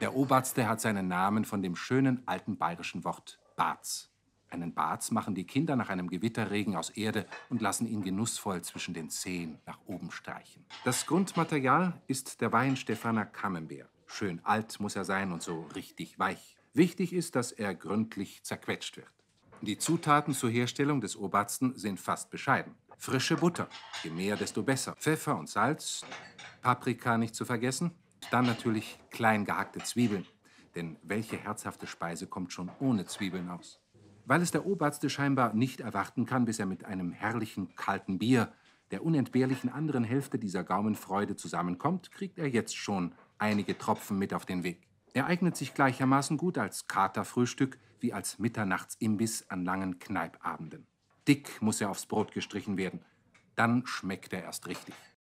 Der Oberste hat seinen Namen von dem schönen alten bayerischen Wort Barz. Einen Barz machen die Kinder nach einem Gewitterregen aus Erde und lassen ihn genussvoll zwischen den Zehen nach oben streichen. Das Grundmaterial ist der Wein Stefaner Camembert. Schön alt muss er sein und so richtig weich. Wichtig ist, dass er gründlich zerquetscht wird. Die Zutaten zur Herstellung des Obersten sind fast bescheiden. Frische Butter, je mehr, desto besser. Pfeffer und Salz, Paprika nicht zu vergessen, dann natürlich klein gehackte Zwiebeln. Denn welche herzhafte Speise kommt schon ohne Zwiebeln aus? Weil es der Oberste scheinbar nicht erwarten kann, bis er mit einem herrlichen kalten Bier der unentbehrlichen anderen Hälfte dieser Gaumenfreude zusammenkommt, kriegt er jetzt schon einige Tropfen mit auf den Weg. Er eignet sich gleichermaßen gut als Katerfrühstück wie als Mitternachtsimbiss an langen Kneipabenden. Dick muss er aufs Brot gestrichen werden. Dann schmeckt er erst richtig.